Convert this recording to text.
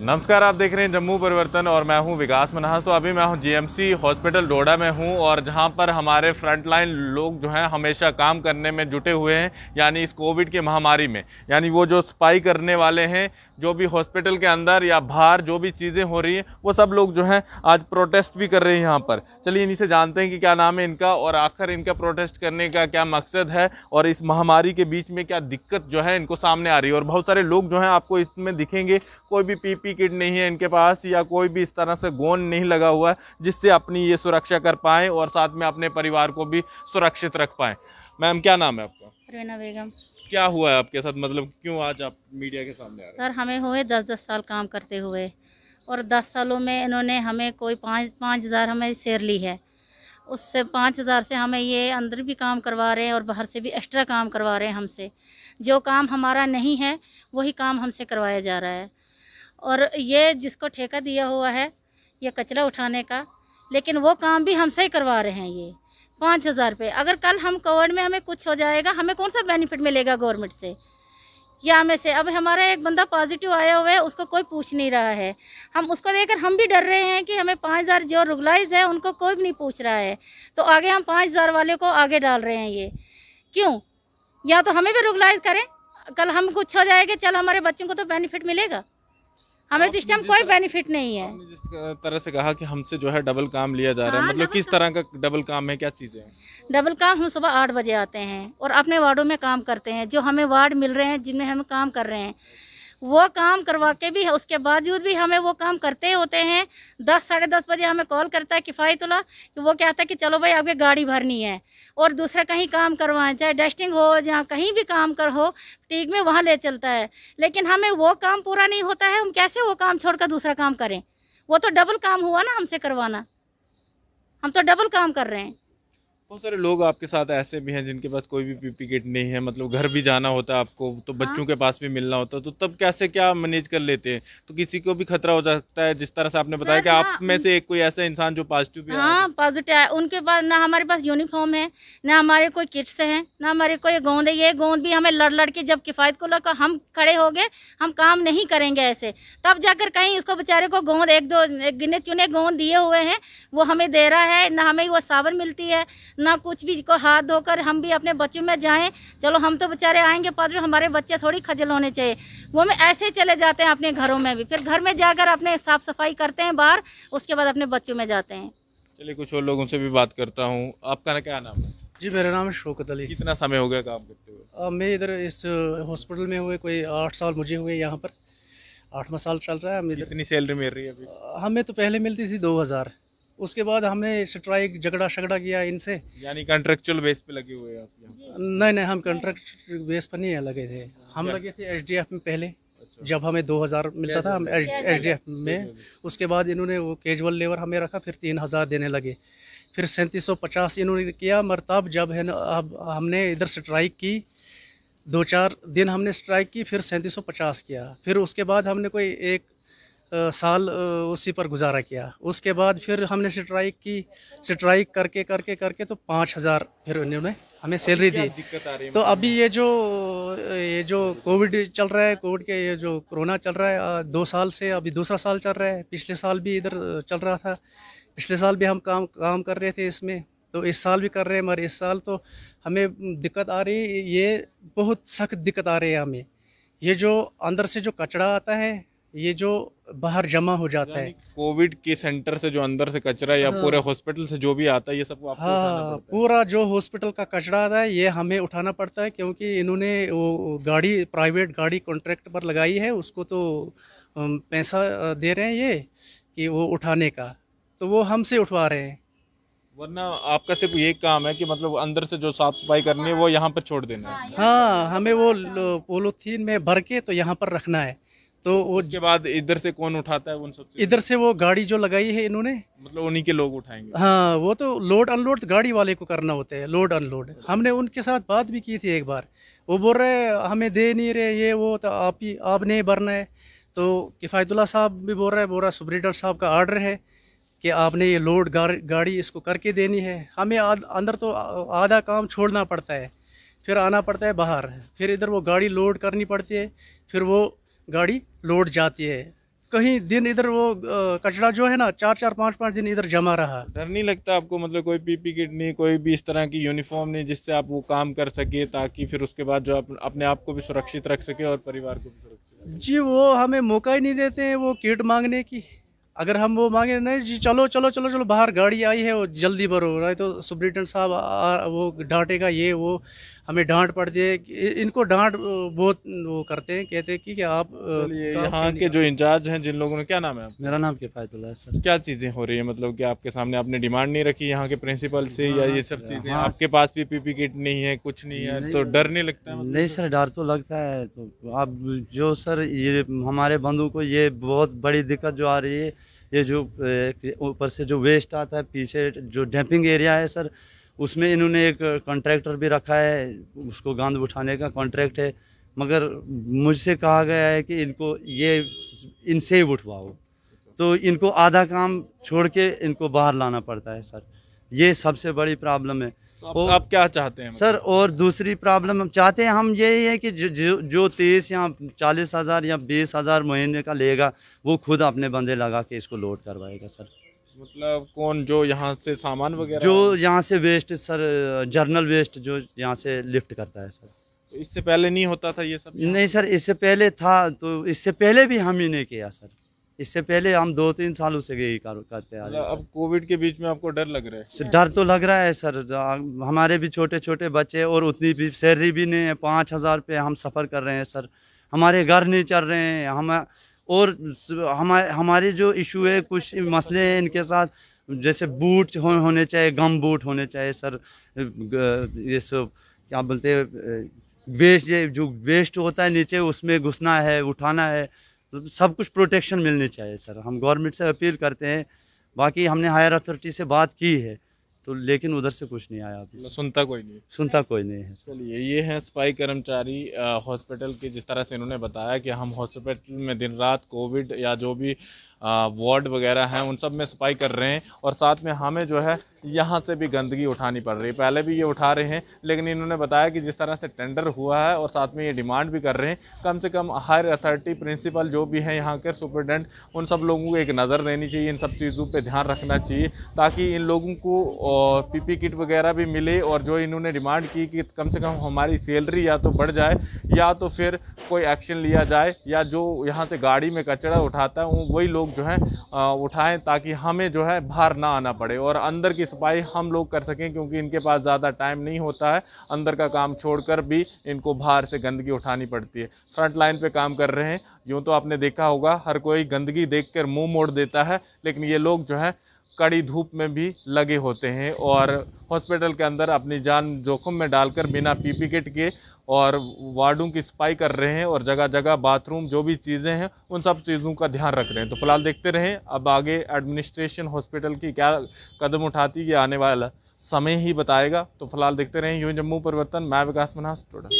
नमस्कार आप देख रहे हैं जम्मू परिवर्तन और मैं हूं विकास मनहास तो अभी मैं हूं जीएमसी हॉस्पिटल डोडा में हूं और जहां पर हमारे फ्रंटलाइन लोग जो हैं हमेशा काम करने में जुटे हुए हैं यानी इस कोविड की महामारी में यानी वो जो स्पाई करने वाले हैं जो भी हॉस्पिटल के अंदर या बाहर जो भी चीज़ें हो रही हैं वो सब लोग जो हैं आज प्रोटेस्ट भी कर रहे हैं यहाँ पर चलिए इन्हीं से जानते हैं कि क्या नाम है इनका और आखिर इनका प्रोटेस्ट करने का क्या मकसद है और इस महामारी के बीच में क्या दिक्कत जो है इनको सामने आ रही है और बहुत सारे लोग जो हैं आपको इसमें दिखेंगे कोई भी पीपी किट नहीं है इनके पास या कोई भी इस तरह से गोन नहीं लगा हुआ है जिससे अपनी ये सुरक्षा कर पाएँ और साथ में अपने परिवार को भी सुरक्षित रख पाएँ मैम क्या नाम है आपका रेना बेगम क्या हुआ है आपके साथ मतलब क्यों आज आप मीडिया के सामने आ रहे हैं सर हमें हुए दस दस साल काम करते हुए और दस सालों में इन्होंने हमें कोई पाँच पाँच हज़ार हमें शेयर ली है उससे पाँच हज़ार से हमें ये अंदर भी काम करवा रहे हैं और बाहर से भी एक्स्ट्रा काम करवा रहे हैं हमसे जो काम हमारा नहीं है वही काम हमसे करवाया जा रहा है और ये जिसको ठेका दिया हुआ है ये कचरा उठाने का लेकिन वो काम भी हमसे ही करवा रहे हैं ये पाँच हज़ार रुपये अगर कल हम कवर्ड में हमें कुछ हो जाएगा हमें कौन सा बेनिफिट मिलेगा गवर्नमेंट से या में से अब हमारा एक बंदा पॉजिटिव आया हुआ है उसको कोई पूछ नहीं रहा है हम उसको देखकर हम भी डर रहे हैं कि हमें पाँच हज़ार जो रुगलाइज है उनको कोई भी नहीं पूछ रहा है तो आगे हम पाँच हज़ार वाले को आगे डाल रहे हैं ये क्यों या तो हमें भी रुगलाइज करें कल हम कुछ हो जाएगा चल हमारे बच्चों को तो बेनिफिट मिलेगा हमें तो जिस टाइम कोई बेनिफिट नहीं है जिस तरह से कहा कि हमसे जो है डबल काम लिया जा रहा है हाँ, मतलब किस तरह का डबल काम है क्या चीज़ें हैं डबल काम हम सुबह आठ बजे आते हैं और अपने वार्डों में काम करते हैं जो हमें वार्ड मिल रहे हैं जिनमें हम काम कर रहे हैं वो काम करवा के भी उसके बावजूद भी हमें वो काम करते होते हैं दस साढ़े दस बजे हमें कॉल करता है किफ़ायतुल्ला कि वो कहता है कि चलो भाई आपकी गाड़ी भरनी है और दूसरा कहीं काम करवाएं चाहे डस्टिंग हो या कहीं भी काम कर हो टीक में वहाँ ले चलता है लेकिन हमें वो काम पूरा नहीं होता है हम कैसे वो काम छोड़ कर दूसरा काम करें वो तो डबल काम हुआ ना हमसे करवाना हम तो डबल काम कर रहे हैं बहुत सारे लोग आपके साथ ऐसे भी हैं जिनके पास कोई भी पीपी किट नहीं है मतलब घर भी जाना होता है आपको तो हाँ। बच्चों के पास भी मिलना होता है तो तब कैसे क्या मैनेज कर लेते हैं तो किसी को भी खतरा हो सकता है जिस तरह से आपने बताया कि आप में से एक कोई ऐसा इंसान जो पॉजिटिव भी हाँ पॉजिटिव है उनके पास ना हमारे पास यूनिफॉर्म है ना हमारे कोई किट्स हैं ना हमारे कोई गोंद है ये गोंद भी हमें लड़ लड़ के जब किफ़ायत को लगा हम खड़े हो गए हम काम नहीं करेंगे ऐसे तब जाकर कहीं उसको बेचारे को गोंद एक दो गिने चुने गोंद दिए हुए हैं वो हमें दे रहा है ना हमें वो सावन मिलती है ना कुछ भी को हाथ धोकर हम भी अपने बच्चों में जाएं चलो हम तो बेचारे आएंगे पद हमारे बच्चे थोड़ी खजल होने चाहिए वो में ऐसे चले जाते हैं अपने घरों में भी फिर घर में जाकर अपने साफ सफाई करते हैं बाहर उसके बाद अपने बच्चों में जाते हैं चलिए कुछ और लोगों से भी बात करता हूँ आपका ना क्या नाम है जी मेरा नाम है शोकत अली कितना समय हो गया काम करते हुए मैं इधर इस हॉस्पिटल में हुए कोई आठ साल मुझे हुए यहाँ पर आठवा साल चल रहा है इतनी सैलरी मिल रही है अभी हमें तो पहले मिलती थी दो हज़ार उसके बाद हमने स्ट्राइक झगड़ा झगड़ा किया इनसे यानी कंट्रेक्चुअल बेस पे लगे हुए आप नहीं नहीं हम कंट्रेक्चुअल बेस पर नहीं लगे थे हम लगे थे एसडीएफ में पहले अच्छा। जब हमें 2000 मिलता था हम एसडीएफ में उसके बाद इन्होंने वो केजुअल लेबर हमें रखा फिर तीन हज़ार देने लगे फिर सैंतीस सौ पचास इन्होंने किया तब जब है ना अब हमने इधर स्ट्राइक की दो चार दिन हमने स्ट्राइक की फिर सैंतीस सौ पचास किया फिर उसके बाद हमने कोई एक साल उसी पर गुजारा किया उसके बाद फिर हमने स्ट्राइक की स्ट्राइक करके करके करके तो पाँच हज़ार फिर उन्होंने हमें सैलरी दी तो अभी ये जो ये जो कोविड चल रहा है कोविड के ये जो कोरोना चल रहा है दो साल से अभी दूसरा साल चल रहा है पिछले साल भी इधर चल रहा था पिछले साल भी हम काम काम कर रहे थे इसमें तो इस साल भी कर रहे हैं मगर इस साल तो हमें दिक्कत आ रही ये बहुत सख्त दिक्कत आ रही है हमें ये जो अंदर से जो कचरा आता है ये जो बाहर जमा हो जाता है कोविड के सेंटर से जो अंदर से कचरा या हाँ। पूरे हॉस्पिटल से जो भी आता है ये सब आपको हाँ, पूरा जो हॉस्पिटल का कचरा आता है ये हमें उठाना पड़ता है क्योंकि इन्होंने वो गाड़ी प्राइवेट गाड़ी कॉन्ट्रैक्ट पर लगाई है उसको तो पैसा दे रहे हैं ये कि वो उठाने का तो वो हमसे उठवा रहे हैं वरना आपका सिर्फ ये काम है कि मतलब अंदर से जो साफ सफाई करनी है वो यहाँ पर छोड़ देना है हाँ हमें वो पोलोथीन में भर के तो यहाँ पर रखना है तो वो उसके बाद इधर से कौन उठाता है उन सब इधर से वो गाड़ी जो लगाई है इन्होंने मतलब उन्हीं के लोग उठाएंगे हाँ वो तो लोड अनलोड गाड़ी वाले को करना होता है लोड अनलोड हमने उनके साथ बात भी की थी एक बार वो बोल रहे हमें दे नहीं रहे ये वो तो आप ही आपने भरना है तो किफ़ायतुल्ला साहब भी बोल रहे बोल रहा सुब्रीडर साहब का आर्डर है कि आपने ये लोड गाड़ी इसको करके देनी है हमें अंदर तो आधा काम छोड़ना पड़ता है फिर आना पड़ता है बाहर फिर इधर वो गाड़ी लोड करनी पड़ती है फिर वो गाड़ी लौट जाती है कहीं दिन इधर वो कचरा जो है ना चार चार पाँच पाँच दिन इधर जमा रहा डर नहीं लगता आपको मतलब कोई पीपी किट नहीं कोई भी इस तरह की यूनिफॉर्म नहीं जिससे आप वो काम कर सके ताकि फिर उसके बाद जो आप अपने आप को भी सुरक्षित रख सके और परिवार को भी सुरक्षित जी वो हमें मौका ही नहीं देते हैं वो किट मांगने की अगर हम वो मांगे नहीं जी चलो चलो चलो चलो बाहर गाड़ी आई है वो जल्दी भरो नहीं तो सुप्रिटेंडेंट साहब वो डांटेगा ये वो हमें डांट पड़ती है इनको डांट बहुत वो करते हैं कहते हैं कि, कि आप यहाँ के जो इंचार्ज हैं जिन लोगों ने क्या नाम है मेरा नाम किफ़ायतुल्ला है सर क्या चीज़ें हो रही है मतलब कि आपके सामने आपने डिमांड नहीं रखी यहाँ के प्रिंसिपल से या ये सब चीज़ें हाँ, आपके पास भी पीपी किट नहीं है कुछ नहीं है तो डर नहीं लगता है मतलब? नहीं सर डर तो लगता है तो आप जो सर ये हमारे बंधु को ये बहुत बड़ी दिक्कत जो आ रही है ये जो ऊपर से जो वेस्ट आता है पीछे जो डैम्पिंग एरिया है सर उसमें इन्होंने एक कॉन्ट्रैक्टर भी रखा है उसको गांध उठाने का कॉन्ट्रैक्ट है मगर मुझसे कहा गया है कि इनको ये इनसे ही उठवाओ तो इनको आधा काम छोड़ के इनको बाहर लाना पड़ता है सर ये सबसे बड़ी प्रॉब्लम है तो आप, और, आप क्या चाहते हैं सर और दूसरी प्रॉब्लम हम चाहते हैं हम यही है कि जो जो तीस या चालीस हज़ार या बीस हज़ार महीने का लेगा वो खुद अपने बंदे लगा के इसको लोड करवाएगा सर मतलब कौन जो यहाँ से सामान वगैरह जो यहाँ से वेस्ट सर जर्नल वेस्ट जो यहाँ से लिफ्ट करता है सर तो इससे पहले नहीं होता था ये सब नहीं सर इससे पहले था तो इससे पहले भी हम ही नहीं किया सर इससे पहले हम दो तीन सालों से यही करते मतलब हैं अब कोविड के बीच में आपको डर लग रहा है डर तो लग रहा है सर हमारे भी छोटे छोटे बच्चे और उतनी भी सैलरी भी नहीं है पाँच हज़ार पे हम सफ़र कर रहे हैं सर हमारे घर नहीं चल रहे हैं हम और हमारे हमारे जो इशू है कुछ मसले हैं इनके साथ जैसे बूट हो, होने चाहिए गम बूट होने चाहिए सर ये सब क्या बोलते हैं वेस्ट जो वेस्ट होता है नीचे उसमें घुसना है उठाना है सब कुछ प्रोटेक्शन मिलनी चाहिए सर हम गवर्नमेंट से अपील करते हैं बाकी हमने हायर अथॉरिटी से बात की है तो लेकिन उधर से कुछ नहीं आया अभी सुनता कोई नहीं सुनता कोई नहीं है चलिए ये हैं सफाई कर्मचारी हॉस्पिटल के जिस तरह से इन्होंने बताया कि हम हॉस्पिटल में दिन रात कोविड या जो भी वार्ड वगैरह हैं उन सब में सफाई कर रहे हैं और साथ में हमें जो है यहाँ से भी गंदगी उठानी पड़ रही है पहले भी ये उठा रहे हैं लेकिन इन्होंने बताया कि जिस तरह से टेंडर हुआ है और साथ में ये डिमांड भी कर रहे हैं कम से कम हायर अथॉरिटी प्रिंसिपल जो भी हैं यहाँ के सुपरिटेंडेंट उन सब लोगों को एक नज़र देनी चाहिए इन सब चीज़ों पर ध्यान रखना चाहिए ताकि इन लोगों को पी किट वगैरह भी मिले और जो इन्होंने डिमांड की कि कम से कम हमारी सैलरी या तो बढ़ जाए या तो फिर कोई एक्शन लिया जाए या जो यहाँ से गाड़ी में कचरा उठाता है वही लोग लोग जो है उठाएं ताकि हमें जो है बाहर ना आना पड़े और अंदर की सफाई हम लोग कर सकें क्योंकि इनके पास ज़्यादा टाइम नहीं होता है अंदर का काम छोड़कर भी इनको बाहर से गंदगी उठानी पड़ती है फ्रंट लाइन पे काम कर रहे हैं यूँ तो आपने देखा होगा हर कोई गंदगी देख कर मोड़ देता है लेकिन ये लोग जो है कड़ी धूप में भी लगे होते हैं और हॉस्पिटल के अंदर अपनी जान जोखिम में डालकर बिना पीपी किट के और वार्डों की सफाई कर रहे हैं और जगह जगह बाथरूम जो भी चीज़ें हैं उन सब चीज़ों का ध्यान रख रहे हैं तो फिलहाल देखते रहें अब आगे एडमिनिस्ट्रेशन हॉस्पिटल की क्या कदम उठाती है आने वाला समय ही बताएगा तो फिलहाल देखते रहें यूं जम्मू परिवर्तन मैं विकास मना स्टूडेंट